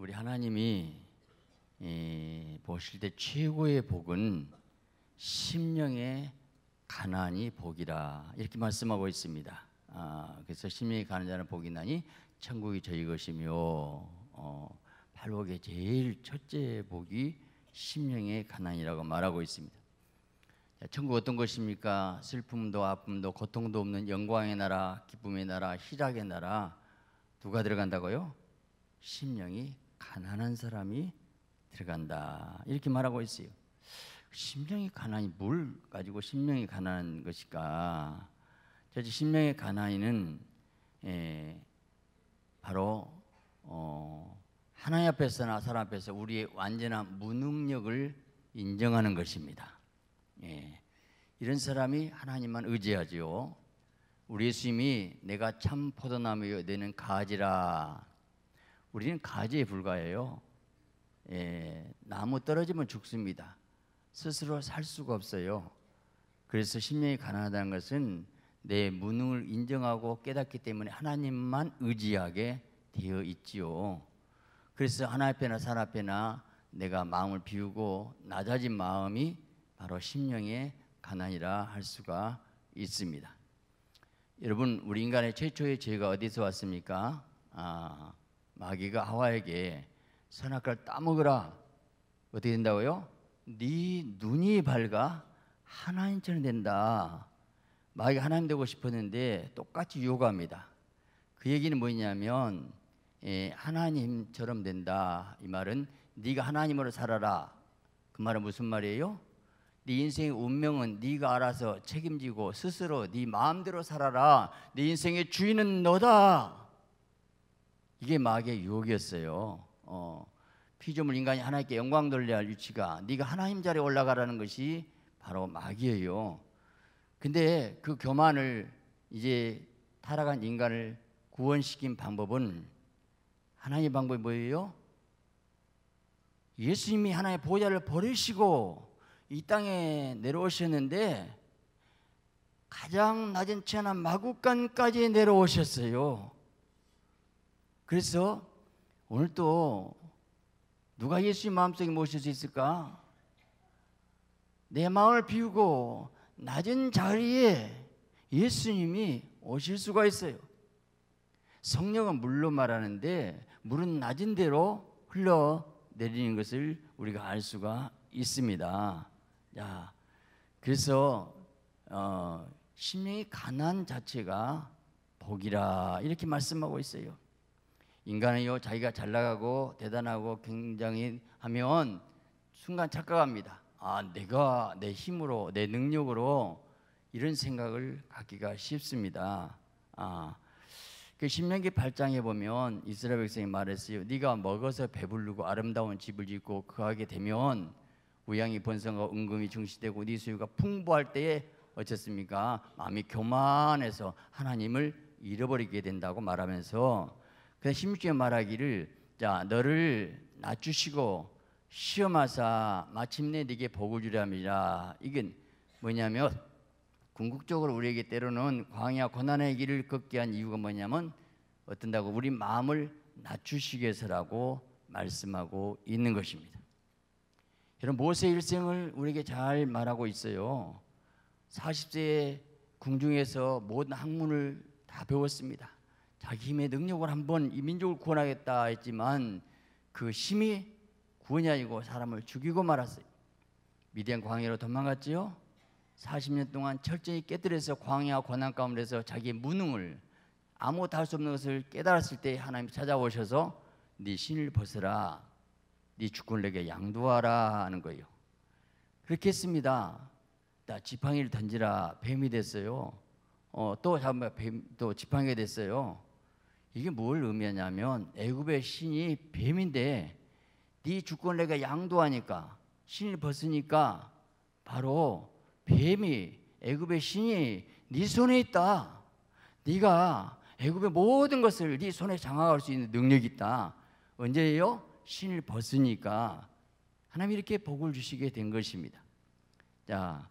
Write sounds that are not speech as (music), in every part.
우리 하나님이 보실 때 최고의 복은 심령의 가난이 복이라 이렇게 말씀하고 있습니다. 아, 그래서 심령이 가난 자는 복이 나니 천국이 저희 것이며 어, 팔복의 제일 첫째 복이 심령의 가난이라고 말하고 있습니다. 자, 천국 어떤 것입니까? 슬픔도 아픔도 고통도 없는 영광의 나라, 기쁨의 나라, 희락의 나라 누가 들어간다고요? 심령이 가난한 사람이 들어간다. 이렇게 말하고 있어요. 심령이 가난이 뭘 가지고 심령이 가난한 것일까? 저지 심령의 가난이는 에, 예, 바로 어, 하나님 앞에서나 사람 앞에서 우리의 완전한 무능력을 인정하는 것입니다. 예. 이런 사람이 하나님만 의지하지요. 우리 예수님이 내가 참 포도나무여 되는 가지라 우리는 가지에 불과해요. 예, 나무 떨어지면 죽습니다. 스스로 살 수가 없어요. 그래서 심령이 가난하다는 것은 내 무능을 인정하고 깨닫기 때문에 하나님만 의지하게 되어 있지요. 그래서 하나 앞에나 사람 앞에나 내가 마음을 비우고 낮아진 마음이 바로 심령의 가난이라 할 수가 있습니다. 여러분, 우리 인간의 최초의 죄가 어디서 왔습니까? 아, 마귀가 하와에게 선악과를 따먹으라 어떻게 된다고요? 네 눈이 밝아 하나님처럼 된다. 마귀가 하나님 되고 싶었는데 똑같이 유혹합니다. 그 얘기는 뭐냐면 예, 하나님처럼 된다 이 말은 네가 하나님으로 살아라 그 말은 무슨 말이에요? 네 인생의 운명은 네가 알아서 책임지고 스스로 네 마음대로 살아라. 네 인생의 주인은 너다. 이게 마귀의 유혹이었어요. 어, 피조물 인간이 하나님께 영광 돌려야 할 위치가 네가 하나님 자리에 올라가라는 것이 바로 마귀예요. 근데 그 교만을 이제 타락한 인간을 구원시킨 방법은 하나님의 방법이 뭐예요? 예수님이 하나의 보좌를 버리시고 이 땅에 내려오셨는데 가장 낮은 천한 마구간까지 내려오셨어요. 그래서 오늘 또 누가 예수의 마음속에 모실 수 있을까? 내 마음을 비우고 낮은 자리에 예수님이 오실 수가 있어요. 성령은 물로 말하는데 물은 낮은 대로 흘러 내리는 것을 우리가 알 수가 있습니다. 자, 그래서 어, 심령이 가난 자체가 복이라 이렇게 말씀하고 있어요. 인간은요 자기가 잘 나가고 대단하고 굉장히 하면 순간 착각합니다. 아 내가 내 힘으로 내 능력으로 이런 생각을 갖기가 쉽습니다. 아. 그 신명기 8장에 보면 이스라엘 백성이 말했어요. 네가 먹어서 배부르고 아름다운 집을 짓고 그하게 되면 우양이 번성과 은금이 증시되고 네 수유가 풍부할 때에 어쨌습니까? 마음이 교만해서 하나님을 잃어버리게 된다고 말하면서 그냥 심지어 말하기를 자 너를 낮추시고 시험하사 마침내 네게 복을 주랍니다. 이건 뭐냐면 궁극적으로 우리에게 때로는 광야 고난의 길을 걷게 한 이유가 뭐냐면 어떤다고 우리 마음을 낮추시게 해서라고 말씀하고 있는 것입니다. 여러분 모세 일생을 우리에게 잘 말하고 있어요. 40세에 궁중에서 모든 학문을 다 배웠습니다. 자기 힘의 능력을 한번 이 민족을 구원하겠다 했지만 그 힘이 구원이 아니고 사람을 죽이고 말았어요. 미디안 광야로 도망갔지요. 40년 동안 철저히 깨뜨려서 광야 고난 가운데서 자기의 무능을 아무것도 할 수 없는 것을 깨달았을 때 하나님이 찾아오셔서 네 신을 벗으라. 네 주권을 내게 양도하라 하는 거예요. 그렇게 했습니다. 나 지팡이를 던지라 뱀이 됐어요. 어, 또 잠깐 뱀또 지팡이가 됐어요. 이게 뭘 의미하냐면 애굽의 신이 뱀인데 네 주권 을 내가 양도하니까 신을 벗으니까 바로 뱀이 애굽의 신이 네 손에 있다. 네가 애굽의 모든 것을 네 손에 장악할 수 있는 능력이 있다. 언제예요? 신을 벗으니까 하나님 이렇게 복을 주시게 된 것입니다. 자,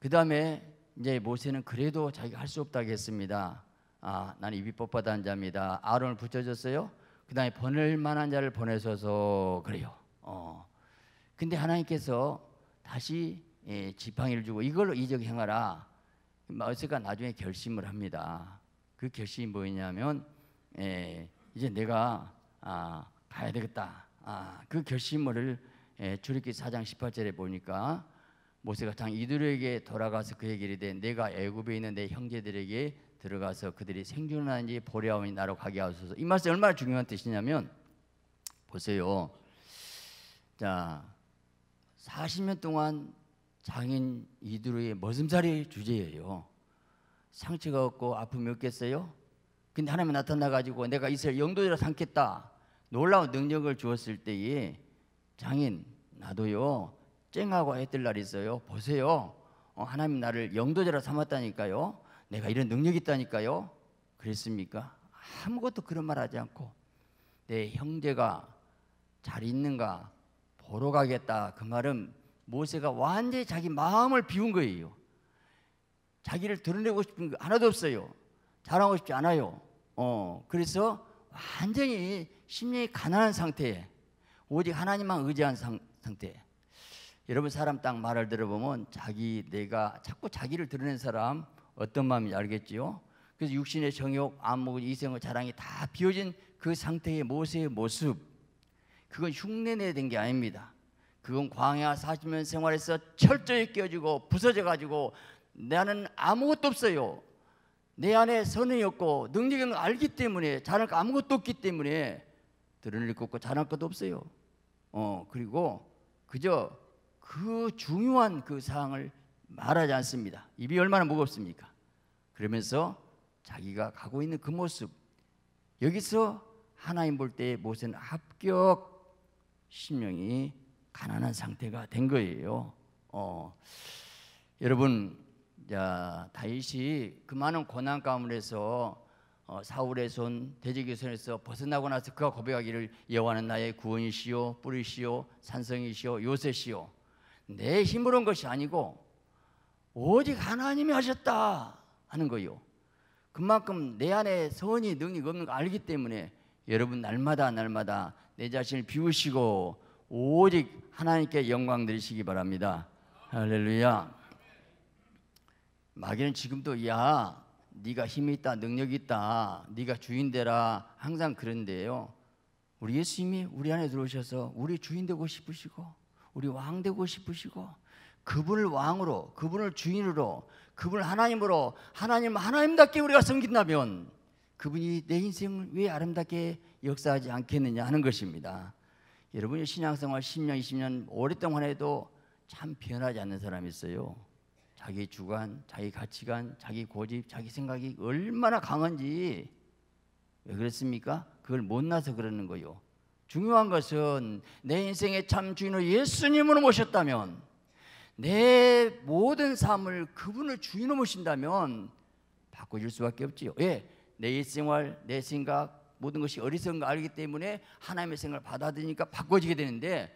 그 다음에 이제 모세는 그래도 자기가 할 수 없다고 했습니다. 아, 나는 입이 뻣뻣한 자입니다. 아론을 붙여줬어요. 그 다음에 보낼 만한 자를 보내셔서 그래요. 어. 근데 하나님께서 다시 예, 지팡이를 주고 이걸로 이적 행하라. 마우스가 나중에 결심을 합니다. 그 결심이 뭐였냐면 예, 이제 내가 아, 가야 되겠다. 아, 그 결심을 예, 출애기 4장 18절에 보니까 모세가 장 이들에게 돌아가서 그에게 이르 내가 애굽에 있는 내 형제들에게 들어가서 그들이 생존하는지 보려하오니 나로 가게 하소서. 이 말씀이 얼마나 중요한 뜻이냐면 보세요. 자, 40년 동안 장인 이두루의 머슴살이 주제예요. 상처가 없고 아픔이 없겠어요? 근데 하나님 이 나타나 가지고 내가 이스라엘 영도자로 삼겠다. 놀라운 능력을 주었을 때에 장인 나도요. 쨍하고 애들 날이 있어요. 보세요. 어, 하나님 이 나를 영도자로 삼았다니까요. 내가 이런 능력이 있다니까요. 그랬습니까? 아무것도 그런 말 하지 않고 내 형제가 잘 있는가 보러 가겠다. 그 말은 모세가 완전히 자기 마음을 비운 거예요. 자기를 드러내고 싶은 거 하나도 없어요. 자랑하고 싶지 않아요. 어, 그래서 완전히 심리이 가난한 상태에 오직 하나님만 의지한 상, 상태. 여러분 사람 딱 말을 들어보면 자기 내가 자꾸 자기를 드러낸 사람 어떤 마음인지 알겠지요? 그래서 육신의 정욕, 안목, 이생의 자랑이 다 비워진 그 상태의 모세의 모습 그건 흉내내된 게 아닙니다. 그건 광야 40년 생활에서 철저히 깨어지고 부서져가지고 나는 아무것도 없어요. 내 안에 선이 행 없고 능력이 없는 걸 알기 때문에 자랑 아무것도 없기 때문에 드러낼 것 없고 자랑 것도 없어요. 어 그리고 그저 그 중요한 그 사항을 말하지 않습니다. 입이 얼마나 무겁습니까? 그러면서 자기가 가고 있는 그 모습 여기서 하나님 볼때 모세는 합격 신명이 가난한 상태가 된 거예요. 어, 여러분, 자, 다윗이 그 많은 고난 가운데서 어, 사울의 손, 대적의 손에서 벗어나고 나서 그가 고백하기를 여호와는 나의 구원이시요, 뿌리시요, 산성이시요, 요새시요. 내 힘으로는 것이 아니고 오직 하나님이 하셨다 하는 거요. 그만큼 내 안에 선이 능력 없는 거 알기 때문에 여러분 날마다 날마다 내 자신을 비우시고 오직 하나님께 영광 드리시기 바랍니다. 할렐루야. 마귀는 지금도 야 네가 힘이 있다 능력이 있다 네가 주인 되라 항상 그런데요. 우리 예수님이 우리 안에 들어오셔서 우리 주인 되고 싶으시고 우리 왕 되고 싶으시고 그분을 왕으로, 그분을 주인으로, 그분을 하나님으로, 하나님 하나님답게 우리가 섬긴다면 그분이 내 인생을 왜 아름답게 역사하지 않겠느냐 하는 것입니다. 여러분이 신앙생활 10년, 20년 오랫동안 해도 참 변하지 않는 사람이 있어요. 자기 주관, 자기 가치관, 자기 고집, 자기 생각이 얼마나 강한지 왜 그렇습니까? 그걸 못나서 그러는 거요. 중요한 것은 내 인생의 참 주인을 예수님으로 모셨다면 내 모든 삶을 그분을 주인으로 모신다면 바꿔줄 수밖에 없지요. 예, 내 일생활, 내 생각 모든 것이 어리석은 걸 알기 때문에 하나님의 생각을 받아들이니까 바꿔지게 되는데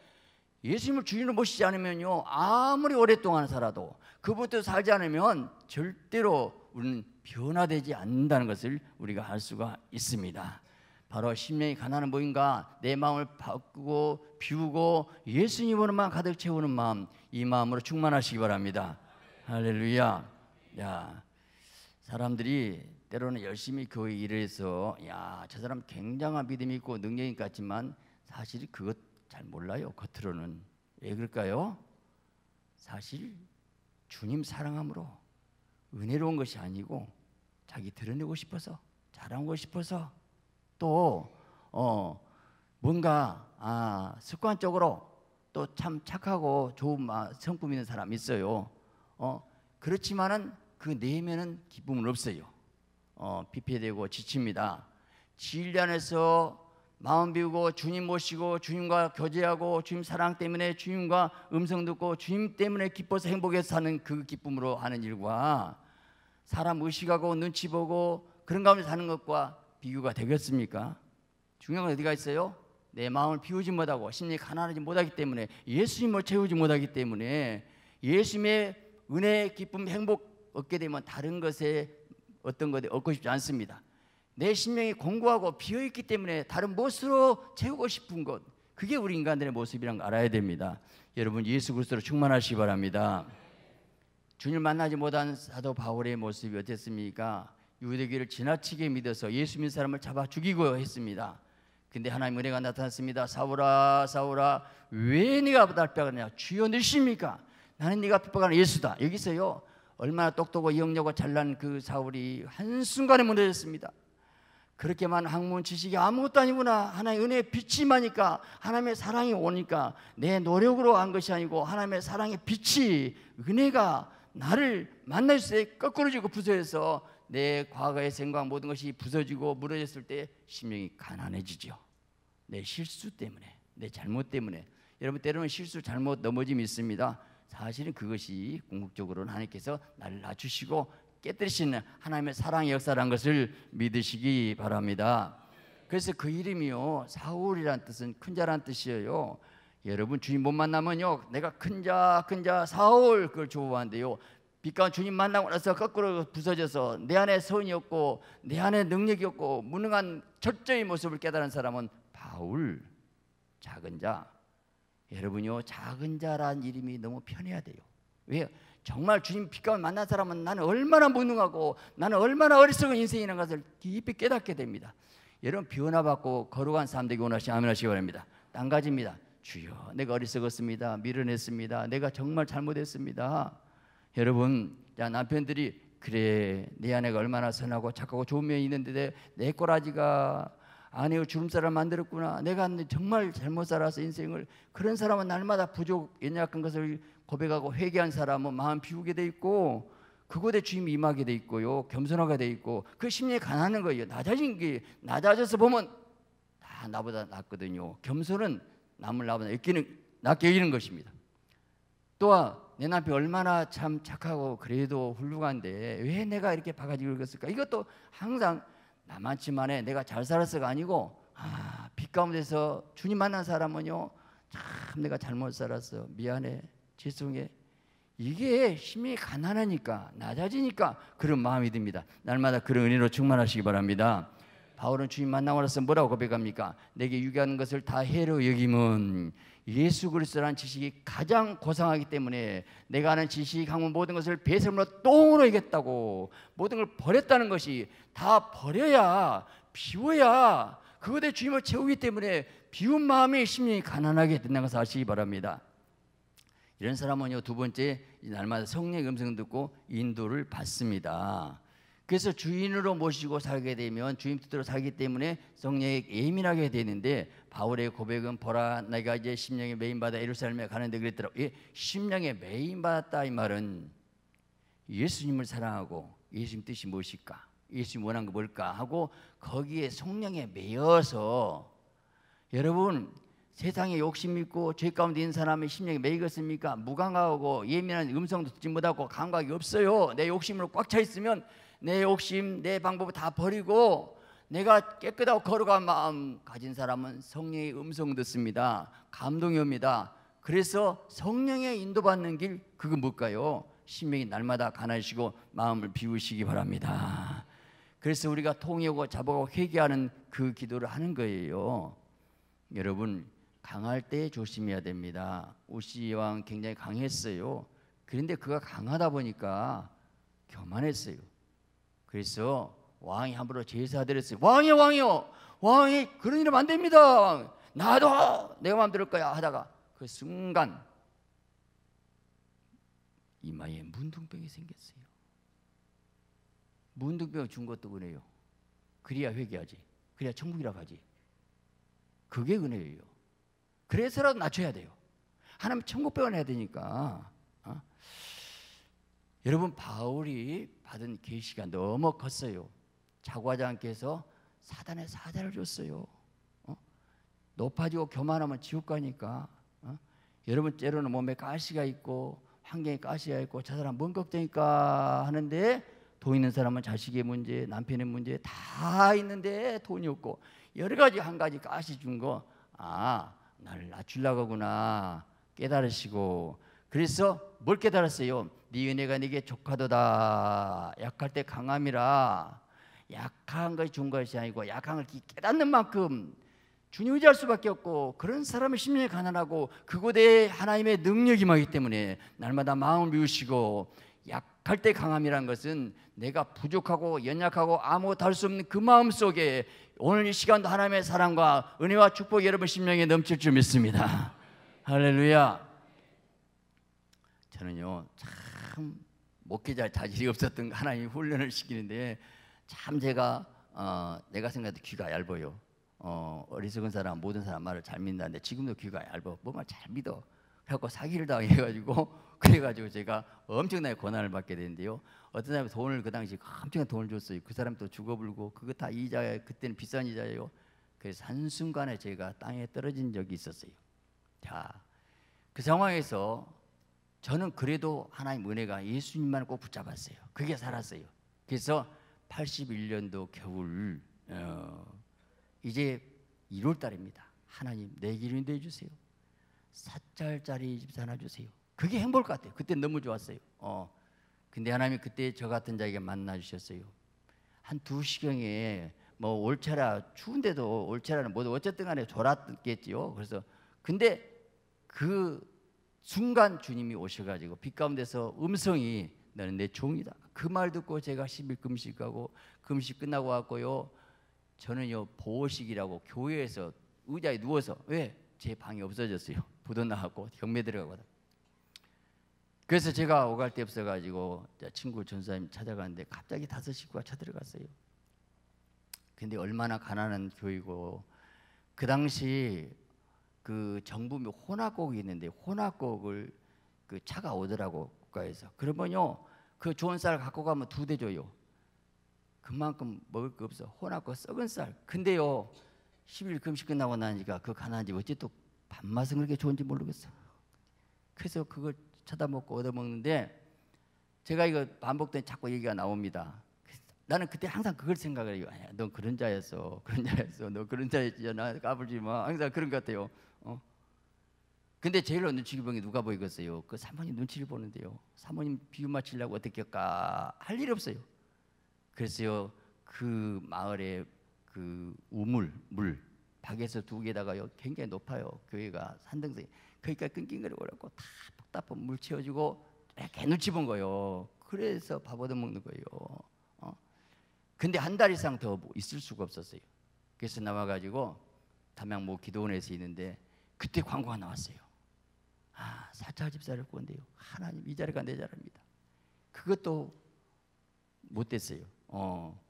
예수님을 주인으로 모시지 않으면요 아무리 오랫동안 살아도 그분도 살지 않으면 절대로 우리는 변화되지 않는다는 것을 우리가 알 수가 있습니다. 바로 심령이 가난한 모임과 내 마음을 바꾸고 비우고 예수님으로만 가득 채우는 마음 이 마음으로 충만하시기 바랍니다 할렐루야 야 사람들이 때로는 열심히 교회 일을 해서 야 저 사람 굉장한 믿음이 있고 능력이 같지만 사실 그것 잘 몰라요 겉으로는 왜 그럴까요? 사실 주님 사랑함으로 은혜로운 것이 아니고 자기 드러내고 싶어서 자랑하 싶어서 또 어, 뭔가 아, 습관적으로 또 참 착하고 좋은 성품 있는 사람 있어요. 어, 그렇지만은 그 내면은 기쁨은 없어요. 어, 피폐되고 지칩니다. 진리 안에서 마음 비우고 주님 모시고 주님과 교제하고 주님 사랑 때문에 주님과 음성 듣고 주님 때문에 기뻐서 행복해서 사는 그 기쁨으로 하는 일과 사람 의식하고 눈치 보고 그런 가운데 사는 것과 비교가 되겠습니까? 중요한 건 어디가 있어요? 내 마음을 비우지 못하고 심리 가난하지 못하기 때문에 예수님을 채우지 못하기 때문에 예수님의 은혜, 기쁨, 행복 얻게 되면 다른 것에 어떤 것에 얻고 싶지 않습니다. 내 심령이 공고하고 비어 있기 때문에 다른 무엇으로 채우고 싶은 것 그게 우리 인간들의 모습이란 걸 알아야 됩니다. 여러분 예수 그리스도로 충만하시기 바랍니다. 주님 만나지 못한 사도 바울의 모습이 어땠습니까? 유대교를 지나치게 믿어서 예수 믿는 사람을 잡아 죽이고 했습니다. 근데 하나님 은혜가 나타났습니다. 사울아 사울아 왜 네가 날 빼가냐? 주여 누십니까? 나는 네가 핍박하는 예수다. 여기서요. 얼마나 똑똑하고 영력과 잘난 그 사울이 한순간에 무너졌습니다. 그렇게만 학문 지식이 아무것도 아니구나. 하나님의 은혜의 빛이 마니까 하나님의 사랑이 오니까 내 노력으로 한 것이 아니고 하나님의 사랑의 빛이 은혜가 나를 만날 때 거꾸로 지고 부서져서 내 과거의 생각 모든 것이 부서지고 무너졌을 때 심령이 가난해지죠. 내 실수 때문에, 내 잘못 때문에. 여러분 때로는 실수, 잘못, 넘어짐이 있습니다. 사실은 그것이 궁극적으로는 하나님께서 나를 낮추시고 깨뜨리시는 하나님의 사랑의 역사란 것을 믿으시기 바랍니다. 그래서 그 이름이요 사울이란 뜻은 큰 자란 뜻이에요. 여러분 주님 못 만나면요 내가 큰자큰 자 사울 그걸 좋아한대요. 빛과 주님 만나고 나서 거꾸로 부서져서 내 안에 소원이 없고 내 안에 능력이 없고 무능한 철저히 모습을 깨달은 사람은 바울 작은 자 여러분요 이 작은 자란 이름이 너무 편해야 돼요 왜요 정말 주님 빛과 만난 사람은 나는 얼마나 무능하고 나는 얼마나 어리석은 인생이라는 것을 깊이 깨닫게 됩니다 여러분 변화받고 거룩한 사람들에게 원하시 아멘하시기 바랍니다 딴 가지입니다 주여 내가 어리석었습니다 밀어냈습니다 내가 정말 잘못했습니다 여러분 남편들이 그래 내 아내가 얼마나 선하고 착하고 좋은 면이 있는데 내 꼬라지가 아내의 주름살을 만들었구나 내가 정말 잘못 살아서 인생을 그런 사람은 날마다 부족 연약한 것을 고백하고 회개한 사람은 마음 비우게 돼 있고 그곳에 주님이 임하게 돼 있고요 겸손하게 돼 있고 그 심리에 가난한 거예요 낮아진 게 낮아져서 보면 다 나보다 낫거든요 겸손은 남을 나보다 낫게 여기는 것입니다 또한 내 남편이 얼마나 참 착하고 그래도 훌륭한데 왜 내가 이렇게 바가지 긁었을까? 이것도 항상 나만치만해 내가 잘 살았어가 아니고 아, 빛 가운데서 주님 만난 사람은요 참 내가 잘못 살았어 미안해 죄송해 이게 심히 가난하니까 낮아지니까 그런 마음이 듭니다 날마다 그런 은혜로 충만하시기 바랍니다 바울은 주님 만나고 나서 뭐라고 고백합니까? 내게 유익한 것을 다 해로 여김은 예수 그리스도라는 지식이 가장 고상하기 때문에 내가 아는 지식 학문 모든 것을 배설물로 똥으로 이겼다고 모든 걸 버렸다는 것이 다 버려야 비워야 그것에 주님을 채우기 때문에 비운 마음에 심령이 가난하게 된다는 것을 아시기 바랍니다. 이런 사람은요 두 번째 날마다 성령의 음성 듣고 인도를 받습니다. 그래서 주인으로 모시고 살게 되면 주인 뜻대로 살기 때문에 성령에 예민하게 되는데 바울의 고백은 보라 내가 이제 심령에 매인받아 예루살렘에 가는데 그랬더라 예, 심령에 매인받았다 이 말은 예수님을 사랑하고 예수님 뜻이 무엇일까 예수님 원한 거 뭘까 하고 거기에 성령에 매여서 여러분 세상에 욕심 있고 죄 가운데 있는 사람의심령이 매이겠습니까 무감각하고 예민한 음성도 듣지 못하고 감각이 없어요 내 욕심으로 꽉 차 있으면 내 욕심, 내 방법을 다 버리고 내가 깨끗하고 거룩한 마음 가진 사람은 성령의 음성 듣습니다. 감동이 옵니다. 그래서 성령의 인도받는 길 그거 뭘까요? 신명이 날마다 가나시고 마음을 비우시기 바랍니다. 그래서 우리가 통역하고 자복하고 회개하는 그 기도를 하는 거예요. 여러분 강할 때 조심해야 됩니다. 우시 왕 굉장히 강했어요. 그런데 그가 강하다 보니까 교만했어요. 그래서 왕이 함부로 제사드렸어요. 왕이요, 왕이요, 왕이 그런 이름 안 됩니다. 나도 내 마음대로 거야 하다가 그 순간 이마에 문둥병이 생겼어요. 문둥병 준 것도 은혜요. 그래야 회개하지. 그래야 천국이라고 하지. 그게 은혜예요. 그래서라도 낮춰야 돼요. 하나님 천국병을 해야 되니까. 어? 여러분 바울이 받은 계시가 너무 컸어요. 자과장께서 사단에 사자를 줬어요. 어? 높아지고 교만하면 지옥 가니까. 어? 여러분 때로는 몸에 가시가 있고 환경에 가시가 있고 저 사람 뭔 걱정일까 하는데 돈 있는 사람은 자식의 문제, 남편의 문제 다 있는데 돈이 없고 여러 가지 한 가지 가시 준 거 아, 나 낮추려고 하구나 깨달으시고 그래서 뭘 깨달았어요? 네 은혜가 네게 조카도다. 약할 때 강함이라. 약한 것이 좋은 것이 아니고 약한 걸 깨닫는 만큼 주님 의지할 수밖에 없고 그런 사람의 심령이 가난하고 그곳에 하나님의 능력이 막기 때문에 날마다 마음을 비우시고 약할 때 강함이란 것은 내가 부족하고 연약하고 아무것도 할 수 없는 그 마음 속에 오늘 이 시간도 하나님의 사랑과 은혜와 축복이 여러분 심령에 넘칠 줄 믿습니다. 할렐루야. 저는요 참 먹기 잘 자질이 없었던 하나님 훈련을 시키는데 참 제가 어, 내가 생각해도 귀가 얇아요. 어, 어 리석은 사람 모든 사람 말을 잘 믿는다는데 지금도 귀가 얇아. 뭐말 잘 믿어. 그래갖고 사기를 당해가지고 (laughs) 그래가지고 제가 엄청나게 고난을 받게 되는데요. 어떤 사람이 돈을 그 당시 엄청난 돈을 줬어요. 그 사람 또 죽어불고 그거 다 이자 그때는 비싼 이자예요. 그래서 한순간에 제가 땅에 떨어진 적이 있었어요. 자, 그 상황에서 저는 그래도 하나님 은혜가 예수님만 꼭 붙잡았어요. 그게 살았어요. 그래서 81년도 겨울 어, 이제 1월 달입니다. 하나님 내 길이 내 주세요. 사찰짜리 집사놔 주세요. 그게 행복 같아요. 그때 너무 좋았어요. 어. 근데 하나님이 그때 저 같은 자에게 만나 주셨어요. 한 두시경에뭐올차라 추운데도 올차라는 뭐든 어쨌든 간에 졸았겠지요. 그래서 근데 그 순간 주님이 오셔가지고 빛 가운데서 음성이 너는 내 종이다. 그 말 듣고 제가 10일 금식하고 금식 끝나고 왔고요. 저는요 보호식이라고 교회에서 의자에 누워서 왜 제 방이 없어졌어요. (laughs) 부도 나갔고 경매 들어가거든. 그래서 제가 오갈 데 없어가지고 친구 전사님 찾아가는데 갑자기 다섯 식구가 쳐들어갔어요. 근데 얼마나 가난한 교회고 그 당시 그 정부 뭐 혼합곡이 있는데 혼합곡을 그 차가 오더라고 국가에서. 그러면요 그 좋은 쌀 갖고 가면 두 대 줘요. 그만큼 먹을 거 없어. 혼합곡 썩은 쌀. 근데요 10일 금식 끝나고 나니까 그 가난한 집 어찌 또 밥맛은 그렇게 좋은지 모르겠어. 그래서 그걸 쳐다먹고 얻어먹는데 제가 이거 반복된 자꾸 얘기가 나옵니다. 나는 그때 항상 그걸 생각을 해요. 넌 그런 자였어. 그런 자였어. 너 그런 자였지. 나 까불지 마. 뭐 항상 그런 것 같아요. 어? 근데 제일 어느 치기병이 누가 보이겠어요? 그 사모님 눈치를 보는데요. 사모님 비유 맞추려고 어떻게 할까? 할 일이 없어요. 그래서요. 그 마을에 그 우물 물 밖에서 두 개다가요. 굉장히 높아요. 교회가 산등성. 그러니까 끙끙거리고 다 답답한 물 채워주고 이 눈치 본 거예요. 그래서 밥 얻어 먹는 거예요. 어? 근데 한 달 이상 더 있을 수가 없었어요. 그래서 나와가지고 담양모 뭐 기도원에서 있는데 그때 광고가 나왔어요. 아, 사찰 집사를 구한대요. 하나님 이 자리가 내 자리입니다. 그것도 못 됐어요. 어.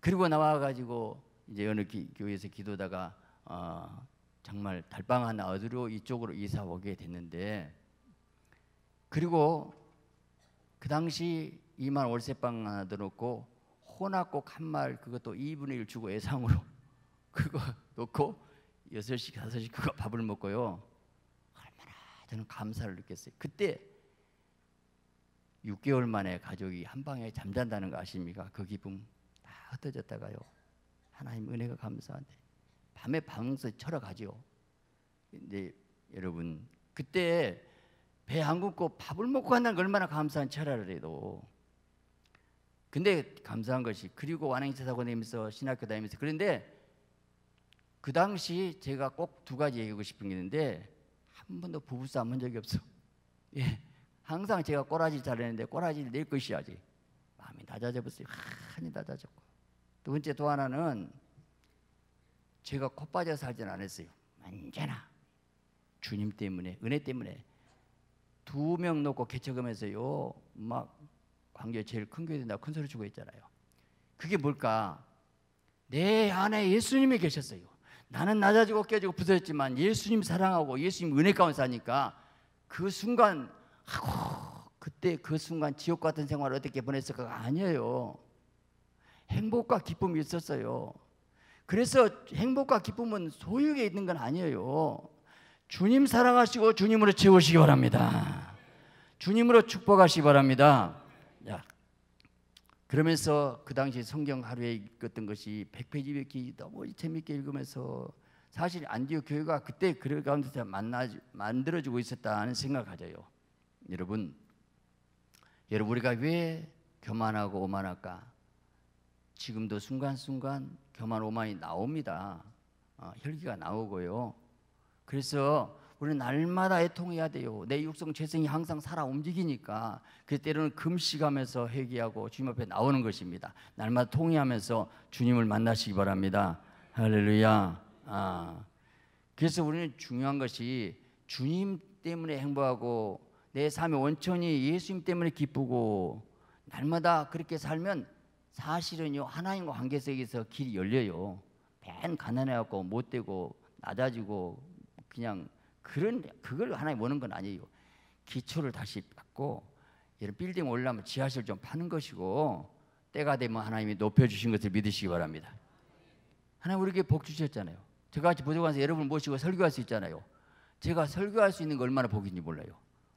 그리고 나와 가지고 이제 어느 기, 교회에서 기도다가 어, 정말 달방 하나 어디로 이쪽으로 이사 오게 됐는데 그리고 그 당시 2만 월세방 하나 넣어고 호낙곡 한말 그것도 2분의 1 주고 예상으로 (laughs) 그거 놓고 6시, 5시 그거 밥을 먹고요. 얼마나 저는 감사를 느꼈어요. 그때 6개월 만에 가족이 한 방에 잠잔다는 거 아십니까? 그 기쁨 다 흩어졌다가요. 하나님 은혜가 감사한데 밤에 밤새 철어가지요. 근 여러분 그때 배 안 굶고 밥을 먹고 한다는 게 얼마나 감사한 철화를 해도 근데 감사한 것이 그리고 완행차 사고 내면서 신학교 다니면서 그런데 그 당시 제가 꼭 두 가지 얘기하고 싶은 게 있는데 한 번도 부부싸움 한 적이 없어. 예. 항상 제가 꼬라지 잘했는데 꼬라지를 낼 것이야지. 마음이 낮아져 어요 많이 낮아졌고. 두 번째 또 하나는 제가 코 빠져 살진 않았어요. 언제나 주님 때문에 은혜 때문에 두 명 놓고 개척하면서요 막 광교 제일 큰 교회 된다 큰 소리 치고 있잖아요. 그게 뭘까? 내 안에 예수님이 계셨어요. 나는 낮아지고 깨지고 부서졌지만 예수님 사랑하고 예수님 은혜 가운데 사니까 그 순간 하고 그때 그 순간 지옥 같은 생활을 어떻게 보냈을까가 아니에요. 행복과 기쁨이 있었어요. 그래서 행복과 기쁨은 소유에 있는 건 아니에요. 주님 사랑하시고 주님으로 채우시기 바랍니다. 주님으로 축복하시기 바랍니다. 야. 그러면서 그 당시 성경 하루에 읽었던 것이 100페이지 100페이지 너무 재밌게 읽으면서 사실 안디오 교회가 그때 그럴 가운데 만나 만들어지고 있었다는 생각하져요. 여러분, 여러분 우리가 왜 교만하고 오만할까? 지금도 순간순간 교만 오만이 나옵니다. 어, 혈기가 나오고요. 그래서 우리는 날마다 애통해야 돼요. 내 육성 죄성이 항상 살아 움직이니까 그 때로는 금식하면서 회개하고 주님 앞에 나오는 것입니다. 날마다 통회하면서 주님을 만나시기 바랍니다. 할렐루야. 아. 그래서 우리는 중요한 것이 주님 때문에 행복하고 내 삶의 원천이 예수님 때문에 기쁘고 날마다 그렇게 살면 사실은요 하나님과 관계 속에서 길이 열려요. 맨 가난해갖고 못되고 낮아지고 그냥 그런 그걸 하나님 모는건 아니에요. 기초를 다시 받고 이런 빌딩 올라면 지하실 좀 파는 것이고 때가 되면 하나님이 높여 주신 것을 믿으시기 바랍니다. 하나님 우리에게 복 주셨잖아요. 제가 같이 보조관서 여러분 모시고 설교할 수 있잖아요. 제가 설교할 수 있는 게 얼마나 복인지 몰라요.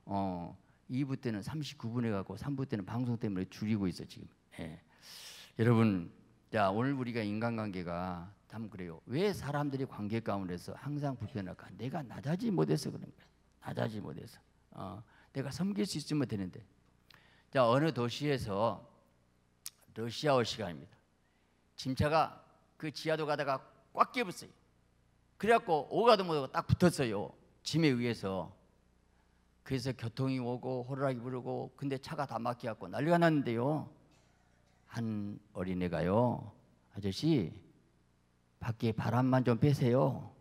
어, 2부 때는 39분에 가고 3부 때는 방송 때문에 줄이고 있어 지금. 예. 여러분, 자 오늘 우리가 인간관계가 참 그래요. 왜 사람들이 관계 가운데서 항상 불편할까? 내가 낮아지 못해서 그런 거야. 낮아지 못해서. 어, 내가 섬길 수 있으면 되는데. 자, 어느 도시에서 러시아어 시간입니다. 짐차가 그 지하도 가다가 꽉깨붙어요 그래갖고 오가도 못하고 딱 붙었어요. 짐에 의해서. 그래서 교통이 오고 호루라기 부르고 근데 차가 다 막혀갖고 난리가 났는데요. 한 어린애가요. 아저씨 밖에 바람만 좀 빼세요.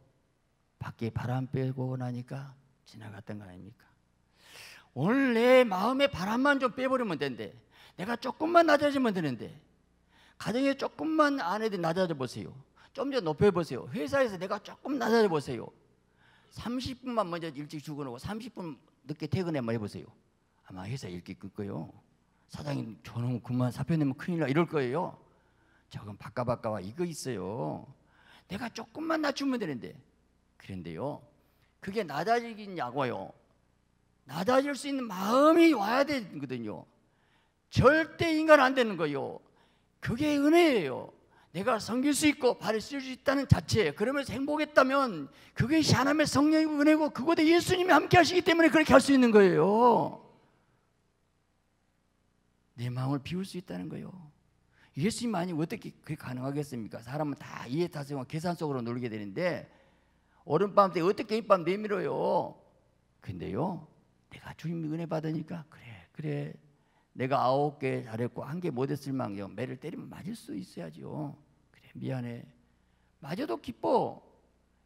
밖에 바람 빼고 나니까 지나갔던 거 아닙니까? 오늘 내 마음에 바람만 좀 빼버리면 된대. 내가 조금만 낮아지면 되는데. 가정에 조금만 아내들 낮아져 보세요. 좀 더 높여 보세요. 회사에서 내가 조금 낮아져 보세요. 30분만 먼저 일찍 출근하고 30분 늦게 퇴근해만 해보세요. 아마 회사 일기 끌 거요. 사장님 저놈 그만 사표 내면 큰일 나 이럴 거예요. 저건 바까바까와 이거 있어요. 내가 조금만 낮추면 되는데 그런데요 그게 낮아지긴냐고요 낮아질 수 있는 마음이 와야 되거든요 절대 인간 안 되는 거요 예 그게 은혜예요 내가 섬길 수 있고 발을 쓸 수 있다는 자체 그러면서 행복했다면 그게 하나님의 성령이고 은혜고 그곳도 예수님이 함께 하시기 때문에 그렇게 할 수 있는 거예요 내 마음을 비울 수 있다는 거예요 예수님 아니면 어떻게 그게 가능하겠습니까? 사람은 다 이해타성과 계산 속으로 놀게 되는데 오른밤 때 어떻게 입밤 내밀어요? 근데요 내가 주님 은혜 받으니까 그래 그래 내가 아홉 개 잘했고 한 개 못했을 망정 매를 때리면 맞을 수있어야지 그래 미안해 맞아도 기뻐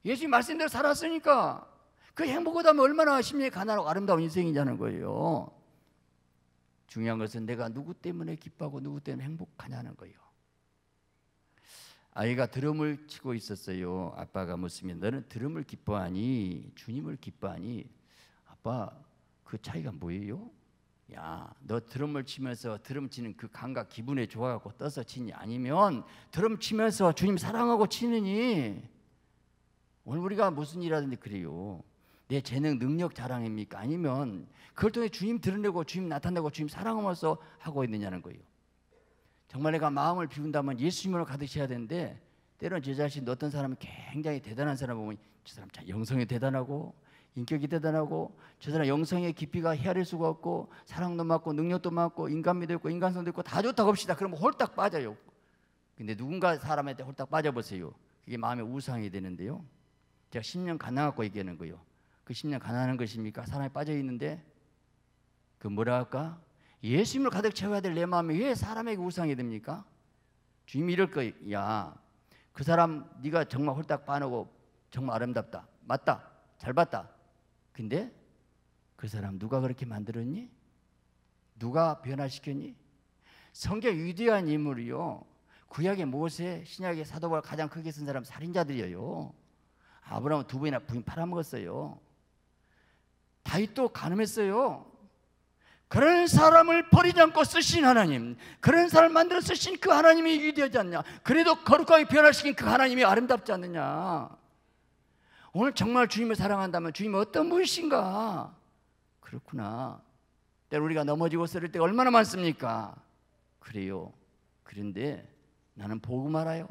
예수님 말씀대로 살았으니까 그 행복하다면 얼마나 심리에 가난하고 아름다운 인생이냐는 거예요 중요한 것은 내가 누구 때문에 기뻐하고 누구 때문에 행복하냐는 거예요. 아이가 드럼을 치고 있었어요. 아빠가 묻습니다. 너는 드럼을 기뻐하니 주님을 기뻐하니 아빠 그 차이가 뭐예요? 야, 너 드럼을 치면서 드럼 치는 그 감각 기분에 좋아갖고 떠서 치니 아니면 드럼 치면서 주님 사랑하고 치느니 오늘 우리가 무슨 일하든지 그래요. 예, 재능 능력 자랑입니까? 아니면 그걸 통해 주님 드러내고 주님 나타내고 주님 사랑하면서 하고 있느냐는 거예요. 정말 내가 마음을 비운다면 예수님으로 가득 해야 되는데 때로는제 자신 어떤 사람은 굉장히 대단한 사람 보면 저 사람 참 영성이 대단하고 인격이 대단하고 저 사람 영성의 깊이가 헤아릴 수가 없고 사랑도 많고 능력도 많고 인간미도 있고 인간성도 있고 다 좋다고 합시다. 그러면 홀딱 빠져요. 근데 누군가 사람한테 홀딱 빠져보세요. 그게 마음의 우상이 되는데요. 제가 10년 가난갖고 얘기하는 거예요. 그 심령 가난한 것입니까? 사람이 빠져 있는데 그 뭐라 할까? 예수님을 가득 채워야 될 내 마음이 왜 사람에게 우상이 됩니까? 주님이 럴 거야. 그 사람 네가 정말 홀딱 빠놓고 정말 아름답다. 맞다. 잘 봤다. 근데 그 사람 누가 그렇게 만들었니? 누가 변화시켰니? 성경 위대한 인물이요. 구약의 모세, 신약의 사도바 가장 크게 쓴 사람 살인자들이에요. 아브라함 두 번이나 부인 팔아먹었어요. 다윗도 가늠했어요. 그런 사람을 버리지 않고 쓰신 하나님, 그런 사람을 만들어 쓰신 그 하나님이 위대하지 않냐? 그래도 거룩하게 변화시킨 그 하나님이 아름답지 않느냐? 오늘 정말 주님을 사랑한다면 주님 어떤 분이신가? 그렇구나. 때로 우리가 넘어지고 쓰를 때 얼마나 많습니까? 그래요. 그런데 나는 복음 알아요.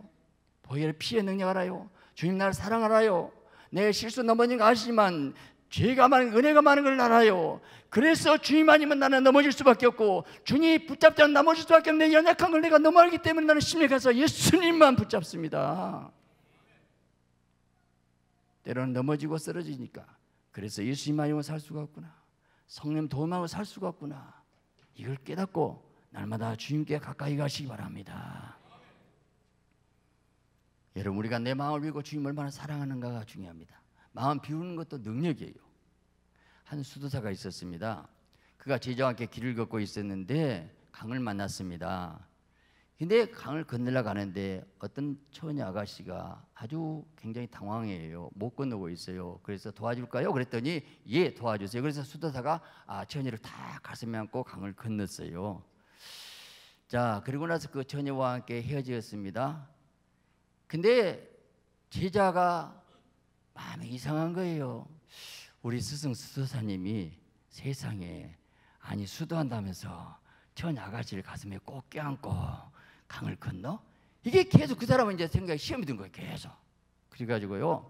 보혈의 피의 능력 알아요. 주님 나를 사랑하라요. 내 실수 넘어진 거 아시지만 죄가 많은 은혜가 많은 걸 알아요. 그래서 주님 아니면 나는 넘어질 수밖에 없고 주님 붙잡자면 넘어질 수밖에 없는 연약한 걸 내가 넘어가기 때문에 나는 심에 가서 예수님만 붙잡습니다. 때로는 넘어지고 쓰러지니까 그래서 예수님 아니면 살 수가 없구나. 성령 도움하고 살 수가 없구나. 이걸 깨닫고 날마다 주님께 가까이 가시기 바랍니다. 여러분 우리가 내 마음을 위고 주님 얼마나 사랑하는가가 중요합니다. 마음 비우는 것도 능력이에요. 한 수도사가 있었습니다. 그가 제자와 함께 길을 걷고 있었는데 강을 만났습니다. 근데 강을 건너려 가는데 어떤 처녀 아가씨가 아주 굉장히 당황해요. 못 건너고 있어요. 그래서 도와줄까요? 그랬더니 예 도와주세요. 그래서 수도사가 아 처녀를 다 가슴에 안고 강을 건넜어요. 자 그리고 나서 그 처녀와 함께 헤어지었습니다. 근데 제자가 마음이 이상한 거예요. 우리 스승 수도사님이 세상에 아니 수도한다면서 천 아가씨를 가슴에 꼭 껴안고 강을 건너 이게 계속 그 사람은 이제 생각이 시험이 든 거예요 계속 그래가지고요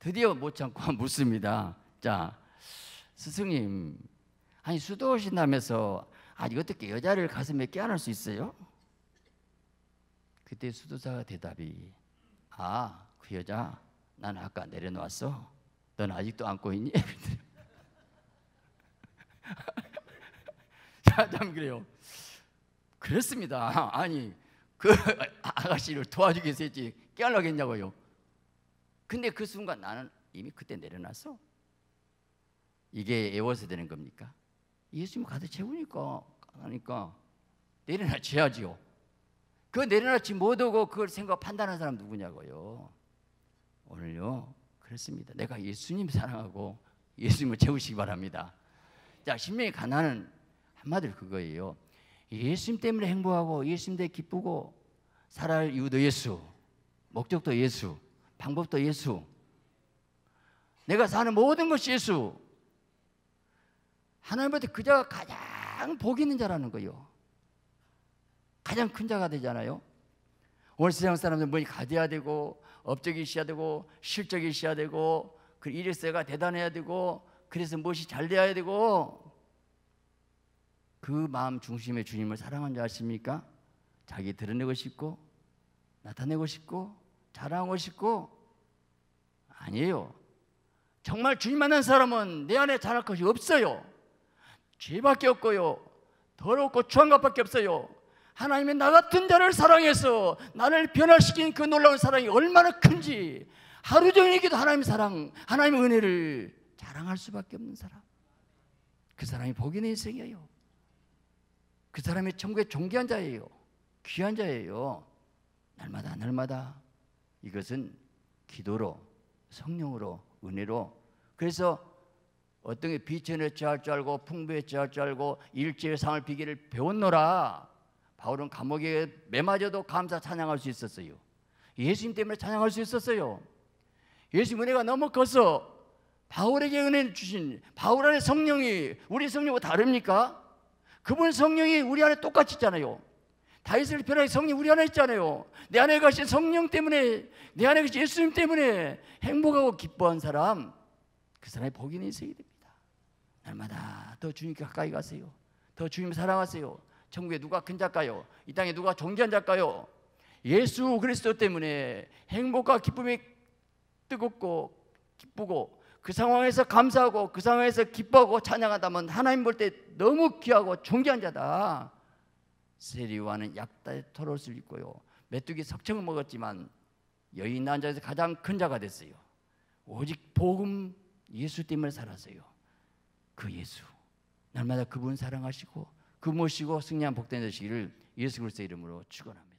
드디어 못 참고 (laughs) 묻습니다 자 스승님 아니 수도 오신다면서 아니 어떻게 여자를 가슴에 껴안을 수 있어요? 그때 수도사가 대답이 아 그 여자 난 아까 내려놓았어 넌 아직도 안고 있니? (laughs) 참 그래요. 그렇습니다. 아니 그 아가씨를 도와주기 위해서 했지 깨어나고 냐고요 근데 그 순간 나는 이미 그때 내려놨어. 이게 애워서 되는 겁니까? 예수님 가득 채우니까 하니까 그러니까 내려놔줘야지요. 그 내려놓지 못하고 그걸 생각 판단한 사람 누구냐고요. 오늘요 그렇습니다. 내가 예수님 사랑하고 예수님을 채우시기 바랍니다. 자, 신명의 가난은 한마디로 그거예요. 예수님 때문에 행복하고 예수님 때문에 기쁘고 살아갈 이유도 예수, 목적도 예수, 방법도 예수. 내가 사는 모든 것이 예수. 하나님한테 그자가 가장 복 있는 자라는 거요. 가장 큰 자가 되잖아요. 오늘 세상 사람들 뭐니 가져야 되고 업적이 있어야 되고 실적이 있어야 되고 그 일일세가 대단해야 되고 그래서 무엇이 잘 돼야 되고 그 마음 중심에 주님을 사랑하는줄 아십니까? 자기 드러내고 싶고 나타내고 싶고 자랑하고 싶고 아니에요. 정말 주님 만난 사람은 내 안에 잘할 것이 없어요. 죄밖에 없고요. 더럽고 추한 것밖에 없어요. 하나님이 나 같은 자를 사랑해서 나를 변화시킨 그 놀라운 사랑이 얼마나 큰지 하루 종일이기도 하나님의 사랑, 하나님의 은혜를 자랑할 수밖에 없는 사람. 그 사람이 복인 인생이에요. 그 사람이 천국의 존귀한 자예요. 귀한 자예요. 날마다 날마다 이것은 기도로 성령으로 은혜로 그래서 어떤 게 비천에 취할 줄 알고 풍부에 취할 줄 알고 일제의 상을 비기를 배웠노라 바울은 감옥에 매마아도 감사 찬양할 수 있었어요. 예수님 때문에 찬양할 수 있었어요. 예수님 은혜가 너무 커서 바울에게 은혜를 주신 바울 안에 성령이 우리 성령과 다릅니까? 그분 성령이 우리 안에 똑같이 있잖아요. 다윗을 변하게 성령 우리 안에 있잖아요. 내 안에 가신 성령 때문에 내 안에 계신 예수님 때문에 행복하고 기뻐한 사람 그 사람이 복이 인생이 됩니다. 날마다 더 주님께 가까이 가세요. 더 주님 사랑하세요. 천국에 누가 큰 자일까요? 이 땅에 누가 존귀한 자일까요? 예수 그리스도 때문에 행복과 기쁨이 뜨겁고 기쁘고 그 상황에서 감사하고 그 상황에서 기뻐하고 찬양하다면 하나님 볼 때 너무 귀하고 존귀한 자다. 세리와는 약다의 털옷을 입고요. 메뚜기 석청을 먹었지만 여인 난자에서 가장 큰 자가 됐어요. 오직 복음 예수 때문에 살았어요. 그 예수. 날마다 그분 사랑하시고 그 모시고 승리한 복된 되시기를 예수 그리스도의 이름으로 축원합니다.